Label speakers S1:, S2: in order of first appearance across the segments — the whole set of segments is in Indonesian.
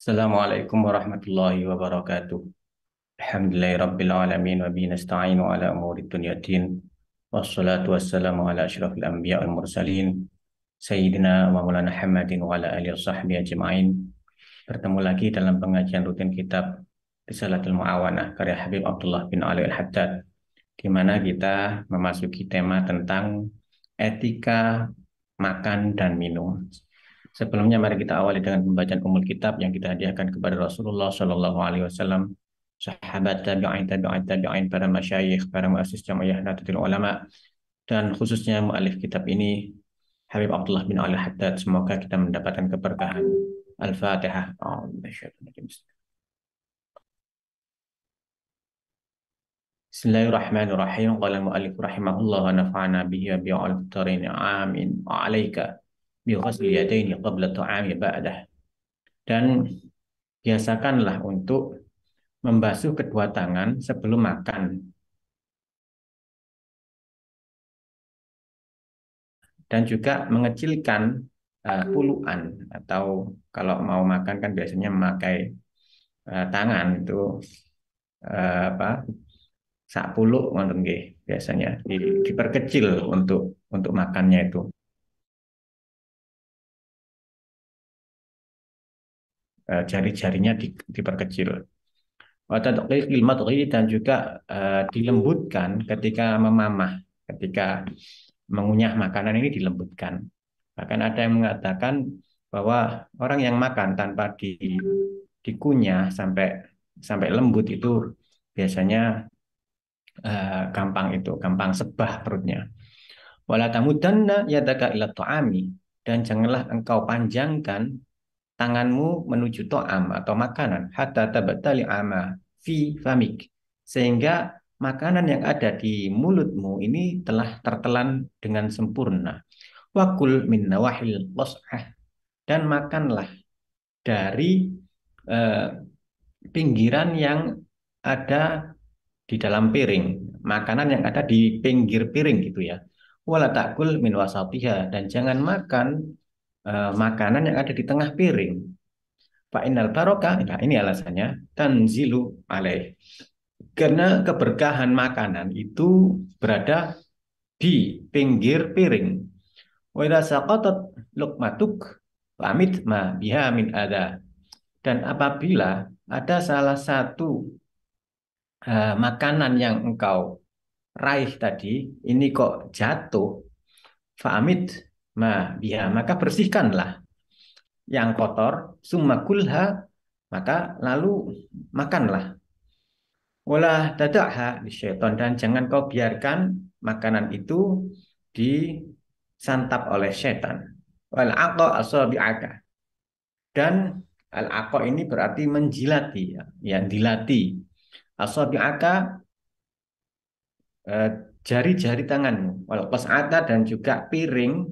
S1: Assalamualaikum warahmatullahi wabarakatuh. Alhamdulillah rabbil alamin wa bi nasta'inu ala umuri dunyatin. Wassalatu wassalamu ala asyrafil anbiya wal mursalin. Sayyidina wa maulana Muhammadin wa ala alihi sahbihi ajma'in. Bertemu lagi dalam pengajian rutin kitab Risalatul Muawanah karya Habib Abdullah bin Ali al-Haddad. Di mana kita memasuki tema tentang etika makan dan minum. Sebelumnya mari kita awali dengan pembacaan umul kitab yang kita hadiahkan kepada Rasulullah Shallallahu Alaihi Wasallam, sahabat tabi'in tabi'in tabi'in para masyayikh, para muassis jamiah Nahdlatul Ulama dan khususnya mualif kitab ini Habib Abdullah bin Ali Haddad. Semoga kita mendapatkan keberkahan. Al-Fatihah. Bismillahirrahmanirrahim. Qala al-muallif rahimahullah wa nafa'ana bihi wa bi'al amin. Wa 'alaika dan biasakanlah untuk membasuh kedua tangan sebelum makan. Dan juga mengecilkan uh, puluhan atau kalau mau makan kan biasanya memakai uh, tangan itu uh, apa sak puluh biasanya diperkecil untuk untuk makannya itu Eh, jari-jarinya di, diperkecil. dan juga uh, dilembutkan ketika memamah, ketika mengunyah makanan ini dilembutkan. Bahkan ada yang mengatakan bahwa orang yang makan tanpa di, dikunyah sampai sampai lembut itu biasanya uh, gampang itu, gampang sebah perutnya. Wala tamudanna yadaka ila ta'ami dan janganlah engkau panjangkan tanganmu menuju to'am atau makanan hatta tabattali ama fi famik sehingga makanan yang ada di mulutmu ini telah tertelan dengan sempurna wakul min nawahil los'ah dan makanlah dari eh, pinggiran yang ada di dalam piring makanan yang ada di pinggir piring gitu ya wala takul min wasatiha dan jangan makan uh, makanan yang ada di tengah piring. Fa'inal barokah, nah ini alasannya, tanzilu alaih. Karena keberkahan makanan itu berada di pinggir piring. Wa pamit ma biha min ada. Dan apabila ada salah satu uh, makanan yang engkau raih tadi, ini kok jatuh, famit ma biha maka bersihkanlah yang kotor summa kulha maka lalu makanlah wala tadakha di setan dan jangan kau biarkan makanan itu disantap oleh setan wal aqo asabi'aka dan al aqo ini berarti menjilati ya, ya dilati asabi'aka eh, jari-jari tanganmu wal qas'ata dan juga piring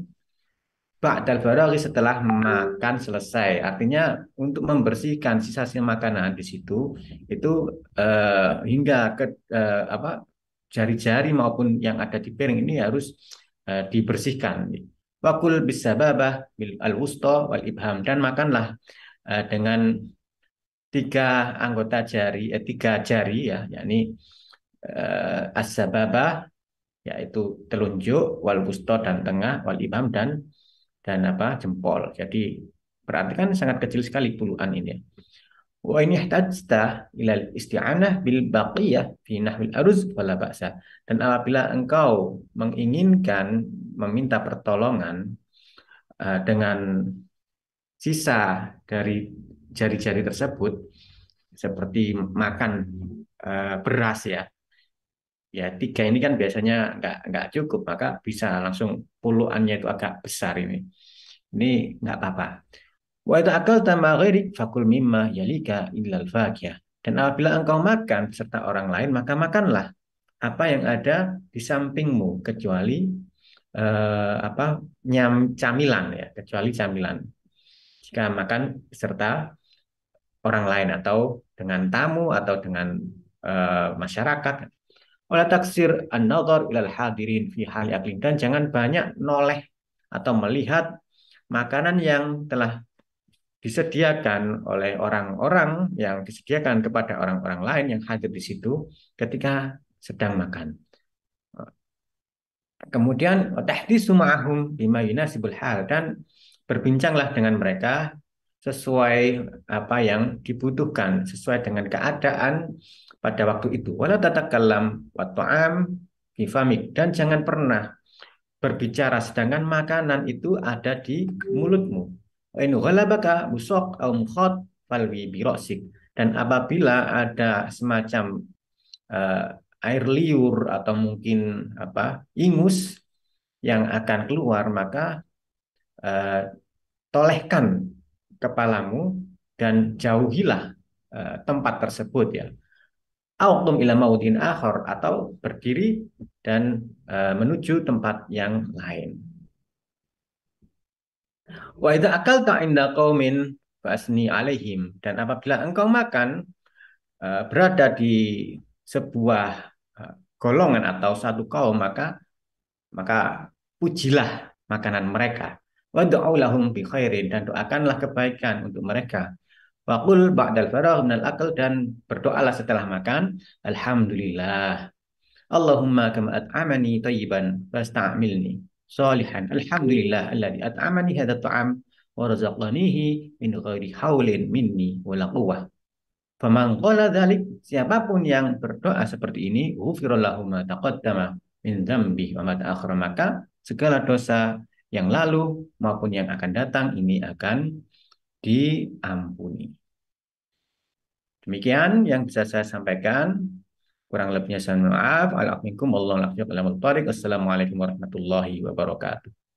S1: Ba'dal barari setelah makan selesai. Artinya untuk membersihkan sisa-sisa makanan di situ itu eh, hingga ke eh, apa jari-jari maupun yang ada di piring ini harus eh, dibersihkan. Wakul bisababah bil al wusto wal ibham dan makanlah eh, dengan tiga anggota jari eh, tiga jari ya yakni eh, as yaitu telunjuk wal dan tengah wal ibham dan dan apa jempol. Jadi berarti kan sangat kecil sekali puluhan ini. Wa in ihtajta ila isti'anah bil baqiyah fi nahwil aruz wala ba'sa. Dan apabila engkau menginginkan meminta pertolongan uh, dengan sisa dari jari-jari tersebut seperti makan uh, beras ya ya tiga ini kan biasanya nggak nggak cukup maka bisa langsung puluhannya itu agak besar ini ini nggak apa-apa wa akal tamaghirik fakul mimma yalika illal fakia dan apabila engkau makan serta orang lain maka makanlah apa yang ada di sampingmu kecuali eh, apa nyam camilan ya kecuali camilan jika makan serta orang lain atau dengan tamu atau dengan eh, masyarakat oleh taksir an-nazar ilal hadirin fi hal akli. Dan jangan banyak noleh atau melihat makanan yang telah disediakan oleh orang-orang yang disediakan kepada orang-orang lain yang hadir di situ ketika sedang makan. Kemudian tahdisu ma'ahum bima yunasibul hal dan berbincanglah dengan mereka sesuai apa yang dibutuhkan sesuai dengan keadaan pada waktu itu wala tatakalam wa ta'am bifamik dan jangan pernah berbicara sedangkan makanan itu ada di mulutmu in ghalabaka busok au mukhat falwi birosik dan apabila ada semacam uh, air liur atau mungkin apa ingus yang akan keluar maka uh, tolehkan kepalamu dan jauhilah eh, tempat tersebut ya. Auktum ila maudin akhor atau berdiri dan eh, menuju tempat yang lain. Wa idza akalta inda qaumin fasni alaihim dan apabila engkau makan eh, berada di sebuah golongan atau satu kaum maka maka pujilah makanan mereka Wadu'aulahum bi khairin dan doakanlah kebaikan untuk mereka. Waqul ba'dal faragh minal akal dan berdoalah setelah makan. Alhamdulillah. Allahumma kama at'amani tayyiban fasta'milni salihan. Alhamdulillah alladhi at'amani hadha ta'am wa razaqanihi min ghairi haulin minni wala quwwah. Faman qala dhalik siapapun yang berdoa seperti ini ghufirallahu ma taqaddama min dzambi wa ma ta'akhkhara maka segala dosa yang lalu maupun yang akan datang ini akan diampuni. Demikian yang bisa saya sampaikan. Kurang lebihnya saya mohon maaf. Assalamualaikum warahmatullahi wabarakatuh.